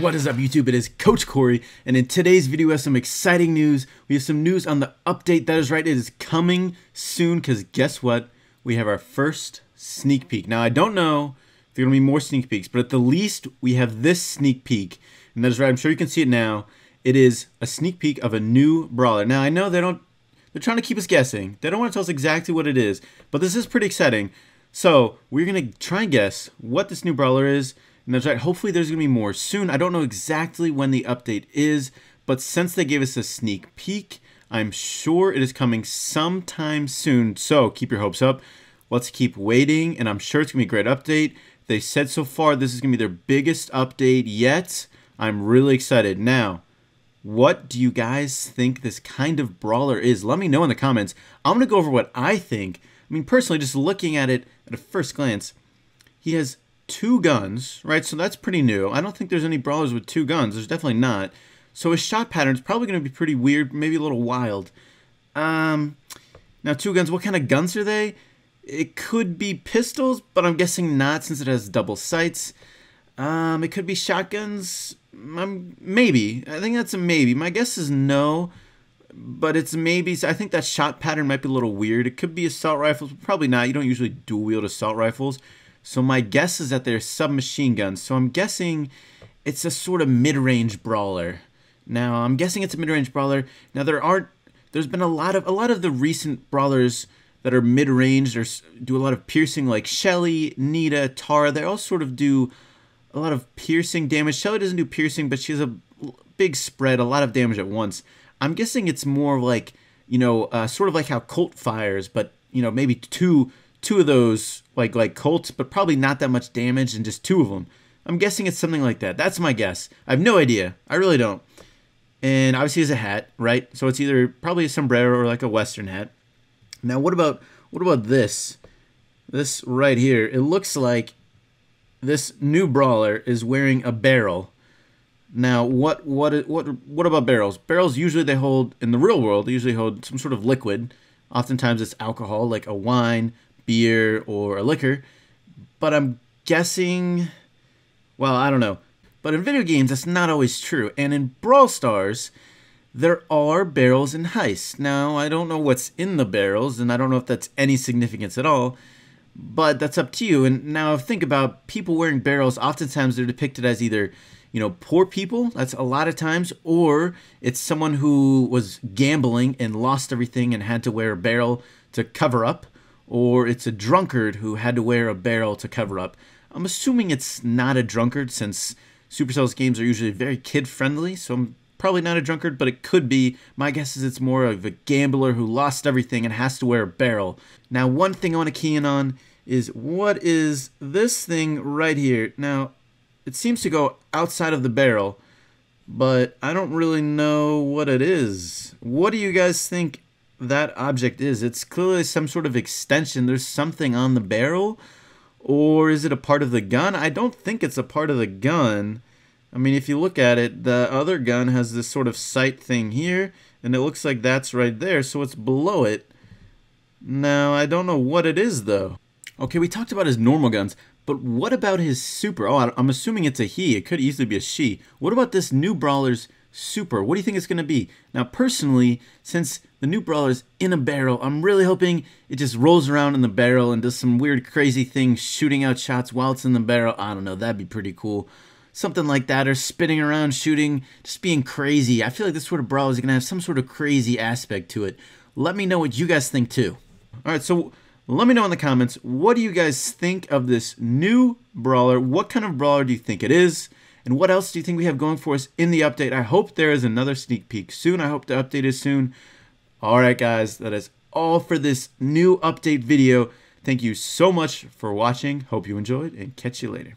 What is up YouTube? It is Coach Corey and in today's video we have some exciting news. We have some news on the update. That is right, it is coming soon because guess what? We have our first sneak peek. Now I don't know if there are going to be more sneak peeks, but at the least we have this sneak peek. And that is right, I'm sure you can see it now. It is a sneak peek of a new brawler. Now I know they don't, they're trying to keep us guessing. They don't want to tell us exactly what it is, but this is pretty exciting. So we're going to try and guess what this new brawler is and that's right. Hopefully, there's going to be more soon. I don't know exactly when the update is, but since they gave us a sneak peek, I'm sure it is coming sometime soon. So keep your hopes up. Let's keep waiting, and I'm sure it's going to be a great update. They said so far this is going to be their biggest update yet. I'm really excited. Now, what do you guys think this kind of brawler is? Let me know in the comments. I'm going to go over what I think. I mean, personally, just looking at it at a first glance, he has two guns, right? So that's pretty new. I don't think there's any brawlers with two guns. There's definitely not. So his shot pattern's probably going to be pretty weird, maybe a little wild. Um, now, two guns, what kind of guns are they? It could be pistols, but I'm guessing not since it has double sights. Um, it could be shotguns. Um, maybe. I think that's a maybe. My guess is no, but it's maybe. I think that shot pattern might be a little weird. It could be assault rifles, probably not. You don't usually dual wield assault rifles. So my guess is that they're submachine guns. So I'm guessing it's a sort of mid-range brawler. Now I'm guessing it's a mid-range brawler. Now there aren't. There's been a lot of a lot of the recent brawlers that are mid-range or do a lot of piercing, like Shelly, Nita, Tara. They all sort of do a lot of piercing damage. Shelly doesn't do piercing, but she has a big spread, a lot of damage at once. I'm guessing it's more like you know, uh, sort of like how Colt fires, but you know, maybe two two of those like like Colts, but probably not that much damage and just two of them. I'm guessing it's something like that. That's my guess. I have no idea. I really don't. And obviously it's a hat, right? So it's either probably a sombrero or like a western hat. Now what about what about this? This right here. It looks like this new brawler is wearing a barrel. Now, what what what what about barrels? Barrels usually they hold in the real world. They usually hold some sort of liquid. Oftentimes it's alcohol, like a wine, beer or a liquor, but I'm guessing. Well, I don't know. But in video games, that's not always true. And in Brawl Stars, there are barrels and heists. Now, I don't know what's in the barrels, and I don't know if that's any significance at all, but that's up to you. And now think about people wearing barrels, oftentimes they're depicted as either, you know, poor people, that's a lot of times, or it's someone who was gambling and lost everything and had to wear a barrel to cover up or it's a drunkard who had to wear a barrel to cover up. I'm assuming it's not a drunkard since Supercell's games are usually very kid friendly, so I'm probably not a drunkard, but it could be. My guess is it's more of a gambler who lost everything and has to wear a barrel. Now, one thing I want to key in on is what is this thing right here? Now, it seems to go outside of the barrel, but I don't really know what it is. What do you guys think that object is. It's clearly some sort of extension. There's something on the barrel. Or is it a part of the gun? I don't think it's a part of the gun. I mean, if you look at it, the other gun has this sort of sight thing here, and it looks like that's right there, so it's below it. Now, I don't know what it is, though. Okay, we talked about his normal guns, but what about his super? Oh, I'm assuming it's a he. It could easily be a she. What about this new brawler's Super. What do you think it's going to be? Now, personally, since the new brawler is in a barrel, I'm really hoping it just rolls around in the barrel and does some weird, crazy thing, shooting out shots while it's in the barrel. I don't know. That'd be pretty cool. Something like that, or spinning around, shooting, just being crazy. I feel like this sort of brawler is going to have some sort of crazy aspect to it. Let me know what you guys think, too. All right, so let me know in the comments, what do you guys think of this new brawler? What kind of brawler do you think it is? And what else do you think we have going for us in the update? I hope there is another sneak peek soon. I hope the update is soon. All right, guys, that is all for this new update video. Thank you so much for watching. Hope you enjoyed and catch you later.